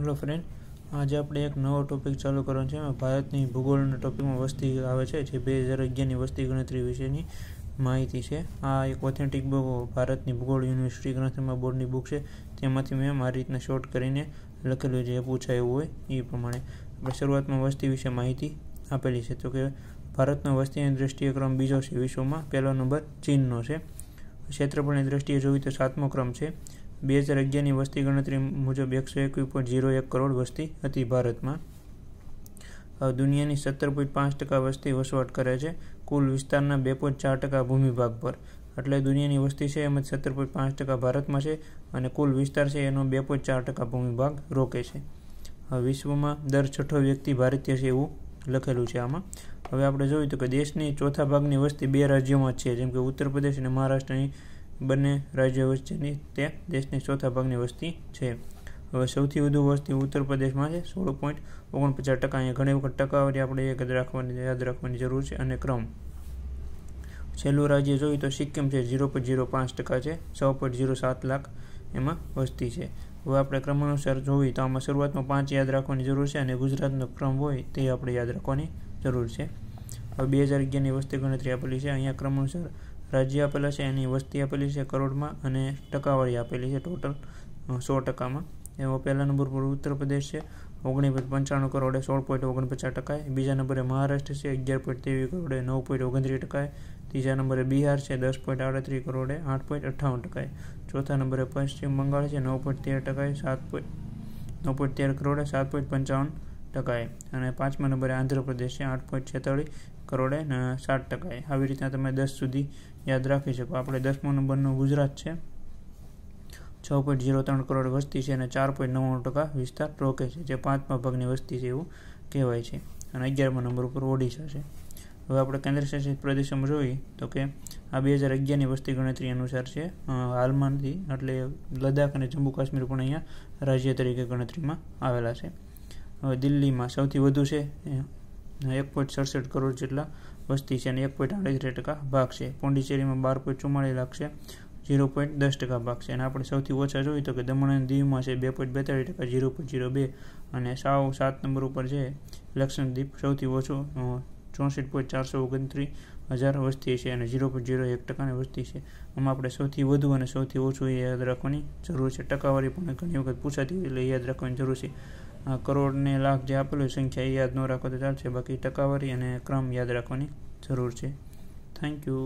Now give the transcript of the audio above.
hello friend આજે આપણે એક નવો ટોપિક ચાલુ કરવાનો છે એમાં ભારતની ભૂગોળના ટોપિકમાં વસ્તી આવે છે જે બે હજાર અગિયારની વસ્તી ગણતરી વિશેની માહિતી છે આ એક ઓથેન્ટિક બુક ભારતની ભૂગોળ યુનિવર્સિટી ગ્રંથમાં બોર્ડની બુક છે તેમાંથી મેં મારી રીતના શોર્ટ કરીને લખેલું જે પૂછાયું હોય એ પ્રમાણે આપણે શરૂઆતમાં વસ્તી વિશે માહિતી આપેલી છે તો કે ભારતનો વસ્તીની દ્રષ્ટિએ ક્રમ બીજો છે વિશ્વમાં પહેલો નંબર ચીનનો છે ક્ષેત્રફળની દ્રષ્ટિએ જોવી તો સાતમો ક્રમ છે બે હજાર અગિયારની વસ્તી ગણતરી મુજબ એકસો એકવીસ પોઈન્ટ ઝીરો એક કરોડ વસ્તી હતી ભારતમાં દુનિયાની સત્તર પોઈન્ટ પાંચ ટકા વસ્તી વસવાટ કરે છે કુલ વિસ્તારના બે પોઈન્ટ ચાર ટકા ભૂમિભાગ પર એટલે દુનિયાની વસ્તી છે એમ જ સત્તર પોઈન્ટ પાંચ ટકા ભારતમાં છે અને કુલ વિસ્તાર છે એનો બે પોઈન્ટ ચાર ટકા ભૂમિભાગ રોકે છે વિશ્વમાં દર છઠ્ઠો વ્યક્તિ ભારતીય છે એવું લખેલું છે આમાં હવે આપણે જોયું તો કે દેશની ચોથા ભાગની વસ્તી બે રાજ્યોમાં છે જેમ કે ઉત્તર પ્રદેશ અને મહારાષ્ટ્રની બંને રાજ્યો વચ્ચેની તે દેશની ચોથા ભાગની વસ્તી છે હવે સૌથી વધુ વસ્તી ઉત્તર પ્રદેશમાં છે સોળ પોઈન્ટ ઓગણપચાસ ટકા અહીંયા ઘણી વખત ટકાવારી આપણે યાદ રાખવાની યાદ રાખવાની જરૂર છે અને ક્રમ છેલ્લું રાજ્ય જોઈએ તો સિક્કિમ છે ઝીરો પોઈન્ટ ઝીરો પાંચ ટકા છે છ પોઈન્ટ ઝીરો સાત લાખ એમાં વસ્તી છે હવે આપણે ક્રમ અનુસાર જોઈએ તો આમાં શરૂઆતમાં પાંચ યાદ રાખવાની જરૂર છે અને ગુજરાતનો ક્રમ હોય તે આપણે યાદ રાખવાની જરૂર છે હવે બે હજાર અગિયારની વસ્તી ગણતરી આપેલી છે અહીંયા ક્રમ અનુસાર રાજ્ય આપેલા છે એની વસ્તી આપેલી છે કરોડમાં અને ટકાવારી આપેલી છે ટોટલ સો ટકામાં એવો પહેલા નંબર પર ઉત્તર પ્રદેશ છે ઓગણીસ પંચાણું કરોડે સોળ પોઈન્ટ ઓગણપચાસ ટકાએ બીજા નંબરે મહારાષ્ટ્ર છે અગિયાર પોઈન્ટ ત્રેવીસ કરોડે નવ પોઈન્ટ ઓગણત્રીસ ટકાએ ત્રીજા નંબરે બિહાર છે દસ પોઈન્ટ આડત્રીસ કરોડે આઠ પોઈન્ટ અઠ્ઠાવન ટકાએ ચોથા નંબરે પશ્ચિમ બંગાળ છે નવ પોઈન્ટ તેર ટકા સાત પોઈન્ટ નવ પોઈન્ટ તેર કરોડે સાત પોઈન્ટ પંચાવન ટકાએ અને પાંચમા નંબરે આંધ્રપ્રદેશ છે આઠ પોઈન્ટ છેતાળીસ કરોડે અને સાત ટકાએ આવી રીતના તમે દસ સુધી યાદ રાખી શકો આપણે દસમો નંબરનું ગુજરાત છે છ પોઈન્ટ ઝીરો ત્રણ કરોડ વસ્તી છે અને ચાર પોઈન્ટ નવ્વાણું ટકા વિસ્તાર રોકે છે જે પાંચમા ભાગની વસ્તી છે એવું કહેવાય છે અને અગિયારમા નંબર ઉપર ઓડિશા છે હવે આપણે કેન્દ્રશાસિત પ્રદેશોમાં જોઈએ તો કે આ બે હજાર અગિયારની વસ્તી ગણતરી અનુસાર છે હાલમાંથી એટલે લદ્દાખ અને જમ્મુ કાશ્મીર પણ અહીંયા રાજ્ય તરીકે ગણતરીમાં આવેલા છે દિલ્હીમાં સૌથી વધુ છે એક પોઈન્ટ સડસઠ કરોડ જેટલા વસ્તી છે અને એક પોઈન્ટ અડત્રીસ ટકા ભાગ છે પોંડિચેરીમાં બાર પોઈન્ટ ચુમ્માળીસ લાખ છે ઝીરો પોઈન્ટ દસ ટકા ભાગ છે અને આપણે સૌથી ઓછા જોઈએ તો કે દમણ અને દીવમાં છે બે પોઈન્ટ બેતાળીસ ટકા ઝીરો પોઈન્ટ ઝીરો બે અને સાવ સાત નંબર ઉપર છે લક્ષદ્વીપ સૌથી ઓછો ચોસઠ પોઈન્ટ ચારસો ઓગણત્રીસ હજાર વસ્તી છે અને ઝીરો પોઈન્ટ ઝીરો એક ટકાની વસ્તી છે આમાં આપણે સૌથી વધુ અને સૌથી ઓછું યાદ રાખવાની જરૂર છે ટકાવારી પણ ઘણી વખત પૂછાતી એટલે યાદ રાખવાની જરૂર છે કરોડ ને લાખ જે આપેલું સંખ્યા એ યાદ ન રાખો તો ચાલશે બાકી ટકાવારી અને ક્રમ યાદ રાખવાની જરૂર છે થેન્ક યુ